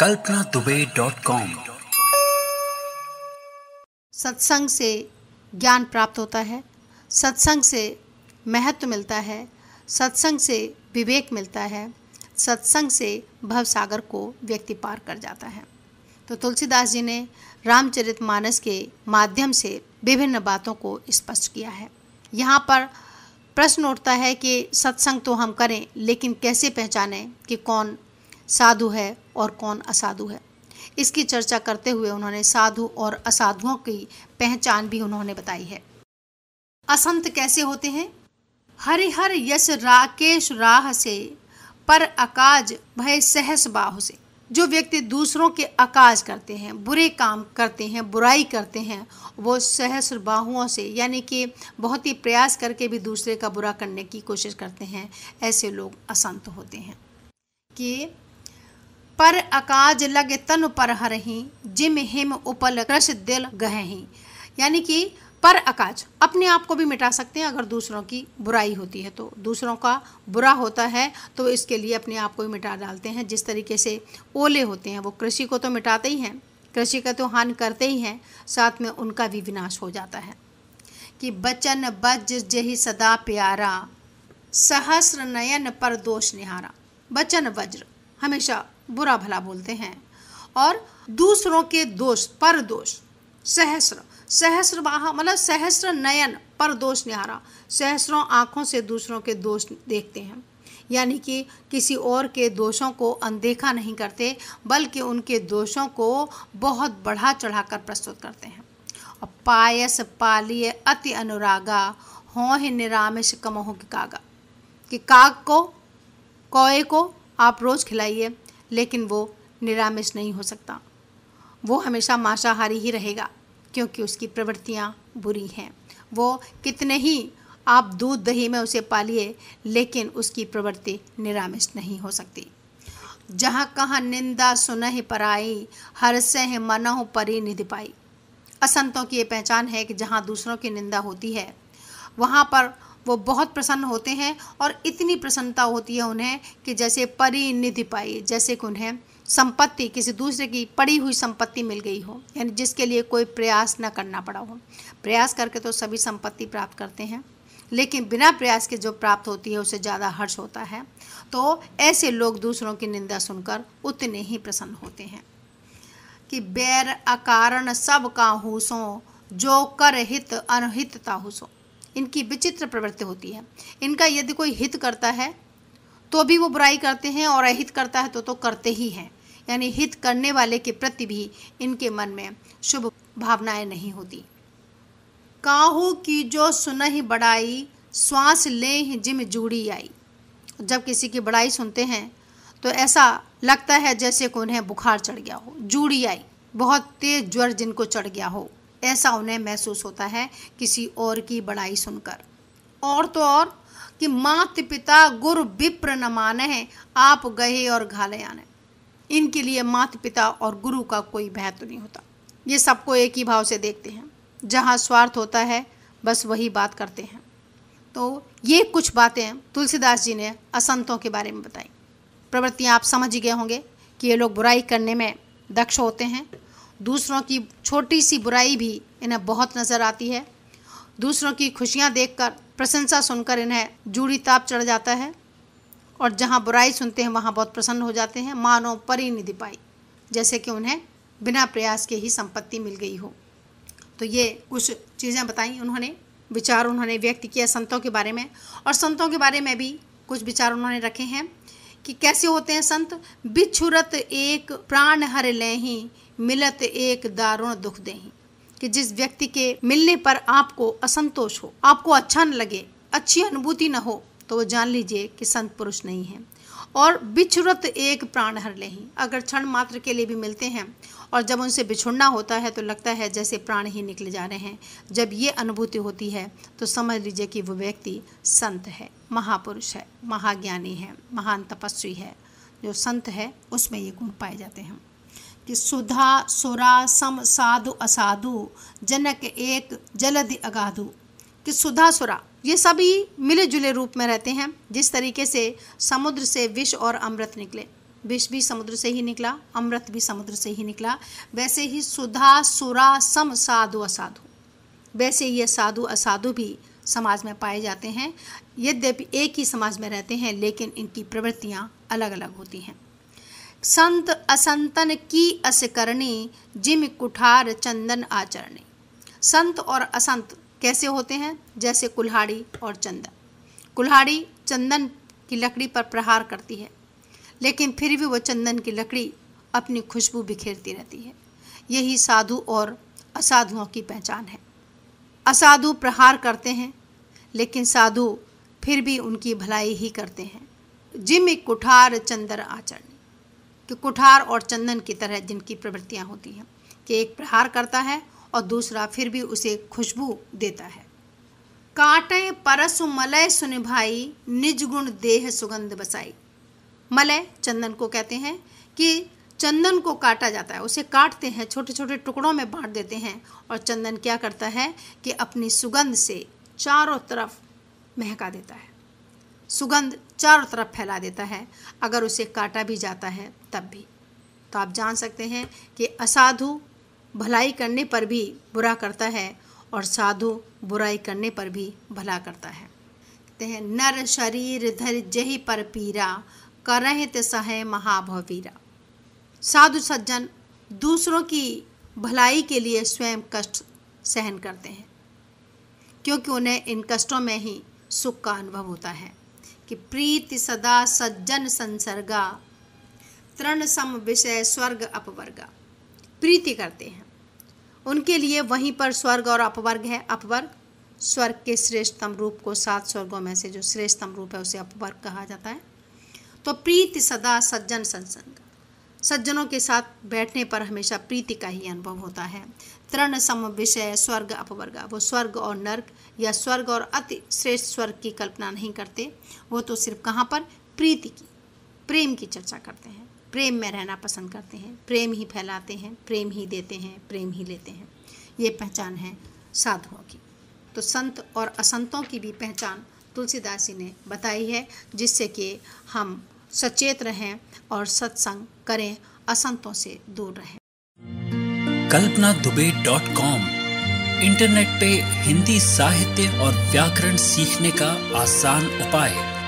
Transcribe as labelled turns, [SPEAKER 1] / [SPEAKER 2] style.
[SPEAKER 1] कल्पना Dubey dot com सत्संग से ज्ञान प्राप्त होता है सत्संग से महत्व मिलता है सत्संग से विवेक मिलता है सत्संग से भव सागर को व्यक्ति पार कर जाता है तो तुलसीदास जी ने रामचरित मानस के माध्यम से विभिन्न बातों को स्पष्ट किया है यहाँ पर प्रश्न उठता है कि सत्संग तो हम करें लेकिन कैसे पहचानें कि कौन साधु है और कौन असाधु है इसकी चर्चा करते हुए उन्होंने साधु और असाधुओं की पहचान भी उन्होंने बताई है असंत कैसे होते हैं हरिहर यश राकेश राह से पर अकाज भय सहस बाह से जो व्यक्ति दूसरों के अकाज करते हैं बुरे काम करते हैं बुराई करते हैं वो सहस बाहुओं से यानी कि बहुत ही प्रयास करके भी दूसरे का बुरा करने की कोशिश करते हैं ऐसे लोग असंत होते हैं कि पर अकाज लग तन पर हरही जिम हिम उपल कृष दिल गहही यानी कि पर अकाज अपने आप को भी मिटा सकते हैं अगर दूसरों की बुराई होती है तो दूसरों का बुरा होता है तो इसके लिए अपने आप को भी मिटा डालते हैं जिस तरीके से ओले होते हैं वो कृषि को तो मिटाते ही हैं कृषि का तो हान करते ही हैं साथ में उनका भी विनाश हो जाता है कि बचन बज जही सदा प्यारा सहस्र नयन पर दोष निहारा बचन वज्र हमेशा बुरा भला बोलते हैं और दूसरों के दोष पर दोष सहस्र सहस्र बाह मतलब सहस्र नयन पर दोष निहारा सहस्रों आँखों से दूसरों के दोष देखते हैं यानी कि किसी और के दोषों को अनदेखा नहीं करते बल्कि उनके दोषों को बहुत बढ़ा चढ़ाकर प्रस्तुत करते हैं और पायस पालिय अति अनुरागा हो ही निरामिष कमोह की कागा कि काग को कौए को आप रोज़ खिलाइए लेकिन वो निरामिष नहीं हो सकता वो हमेशा मांसाहारी ही रहेगा क्योंकि उसकी प्रवृत्तियाँ बुरी हैं वो कितने ही आप दूध दही में उसे पालिए लेकिन उसकी प्रवृत्ति निरामिष नहीं हो सकती जहाँ कहाँ निंदा सुनह पराई हर सह मनो परी निधि पाई असंतों की ये पहचान है कि जहाँ दूसरों की निंदा होती है वहाँ पर वो बहुत प्रसन्न होते हैं और इतनी प्रसन्नता होती है उन्हें कि जैसे परी निधि पाई जैसे कि उन्हें संपत्ति किसी दूसरे की पड़ी हुई संपत्ति मिल गई हो यानी जिसके लिए कोई प्रयास न करना पड़ा हो प्रयास करके तो सभी संपत्ति प्राप्त करते हैं लेकिन बिना प्रयास के जो प्राप्त होती है उसे ज़्यादा हर्ष होता है तो ऐसे लोग दूसरों की निंदा सुनकर उतने ही प्रसन्न होते हैं कि बैर अकारण सब काहूसों जो कर हित अनहित ताहूसों इनकी विचित्र प्रवृत्ति होती है इनका यदि कोई हित करता है तो भी वो बुराई करते हैं और अहित करता है तो तो करते ही हैं यानी हित करने वाले के प्रति भी इनके मन में शुभ भावनाएं नहीं होती काहू की जो सुन ही बड़ाई श्वास ले जिम जूड़ी आई जब किसी की बड़ाई सुनते हैं तो ऐसा लगता है जैसे कि उन्हें बुखार चढ़ गया हो जूड़ी आई बहुत तेज ज्वर जिनको चढ़ गया हो ऐसा उन्हें महसूस होता है किसी और की बड़ाई सुनकर और तो और कि मात पिता गुरु विप्र न माने हैं आप गहे और घाले आने इनके लिए मात पिता और गुरु का कोई महत्व तो नहीं होता ये सबको एक ही भाव से देखते हैं जहाँ स्वार्थ होता है बस वही बात करते हैं तो ये कुछ बातें तुलसीदास जी ने असंतों के बारे में बताई प्रवृत्तियाँ आप समझ गए होंगे कि ये लोग बुराई करने में दक्ष होते हैं दूसरों की छोटी सी बुराई भी इन्हें बहुत नज़र आती है दूसरों की खुशियाँ देखकर प्रशंसा सुनकर इन्हें जूड़ी ताप चढ़ जाता है और जहाँ बुराई सुनते हैं वहाँ बहुत प्रसन्न हो जाते हैं मानो परी निधि पाई जैसे कि उन्हें बिना प्रयास के ही संपत्ति मिल गई हो तो ये कुछ चीज़ें बताई उन्होंने विचार उन्होंने व्यक्त किया संतों के बारे में और संतों के बारे में भी कुछ विचार उन्होंने रखे हैं कि कैसे होते हैं संत बिछुरत एक प्राण हर लें ही मिलत एक दारुण दुख दे कि जिस व्यक्ति के मिलने पर आपको असंतोष हो आपको अच्छा न लगे अच्छी अनुभूति न हो तो वो जान लीजिए कि संत पुरुष नहीं है और बिछुरत एक प्राण हर ले अगर क्षण मात्र के लिए भी मिलते हैं और जब उनसे बिछुड़ना होता है तो लगता है जैसे प्राण ही निकले जा रहे हैं जब ये अनुभूति होती है तो समझ लीजिए कि वो व्यक्ति संत है महापुरुष है महाज्ञानी है महान तपस्वी है जो संत है उसमें ये गुण पाए जाते हैं कि सुधा सुरा सम साधु असाधु जनक एक जलद अगाधु कि सुधा सुरा ये सभी मिले जुले रूप में रहते हैं जिस तरीके से समुद्र से विष और अमृत निकले विष भी समुद्र से ही निकला अमृत भी समुद्र से ही निकला वैसे ही सुधा सुरा सम साधु असाधु वैसे ये साधु असाधु भी समाज में पाए जाते हैं यद्यपि एक ही समाज में रहते हैं लेकिन इनकी प्रवृत्तियाँ अलग अलग होती हैं संत असंतन की अस करनी जिम कुठार चंदन आचरणी संत और असंत कैसे होते हैं जैसे कुल्हाड़ी और चंदन कुल्हाड़ी चंदन की लकड़ी पर प्रहार करती है लेकिन फिर भी वह चंदन की लकड़ी अपनी खुशबू बिखेरती रहती है यही साधु और असाधुओं की पहचान है असाधु प्रहार करते हैं लेकिन साधु फिर भी उनकी भलाई ही करते हैं जिम कुठार चंदन आचरणी कि कुठार और चंदन की तरह जिनकी प्रवृत्तियाँ होती हैं कि एक प्रहार करता है और दूसरा फिर भी उसे खुशबू देता है काटे परसु मलय सुनिभाई निज गुण देह सुगंध बसाई मलय चंदन को कहते हैं कि चंदन को काटा जाता है उसे काटते हैं छोटे छोटे टुकड़ों में बांट देते हैं और चंदन क्या करता है कि अपनी सुगंध से चारों तरफ महका देता है सुगंध चारों तरफ फैला देता है अगर उसे काटा भी जाता है तब भी तो आप जान सकते हैं कि असाधु भलाई करने पर भी बुरा करता है और साधु बुराई करने पर भी भला करता है कहते हैं नर शरीर धर जही पर पीरा करह तह महाभवीरा साधु सज्जन दूसरों की भलाई के लिए स्वयं कष्ट सहन करते हैं क्योंकि उन्हें इन कष्टों में ही सुख का अनुभव होता है कि प्रीति सदा सज्जन संसर्गा तृण सम विषय स्वर्ग अपवर्गा प्रीति करते हैं उनके लिए वहीं पर स्वर्ग और अपवर्ग है अपवर्ग स्वर्ग के श्रेष्ठतम रूप को सात स्वर्गों में से जो श्रेष्ठतम रूप है उसे अपवर्ग कहा जाता है तो प्रीति सदा सज्जन संसर्ग सज्जनों के साथ बैठने पर हमेशा प्रीति का ही अनुभव होता है तृण सम विषय स्वर्ग अपवर्ग वो स्वर्ग और नर्क या स्वर्ग और अति श्रेष्ठ स्वर्ग की कल्पना नहीं करते वो तो सिर्फ कहाँ पर प्रीति की प्रेम की चर्चा करते हैं प्रेम में रहना पसंद करते हैं प्रेम ही फैलाते हैं प्रेम ही देते हैं प्रेम ही लेते हैं ये पहचान है साधुओं की तो संत और असंतों की भी पहचान तुलसीदास जी ने बताई है जिससे कि हम सचेत रहें और सत्संग करें असंतों से दूर रहें Kalpana Dubey dot com internet पे हिंदी साहित्य और व्याकरण सीखने का आसान उपाय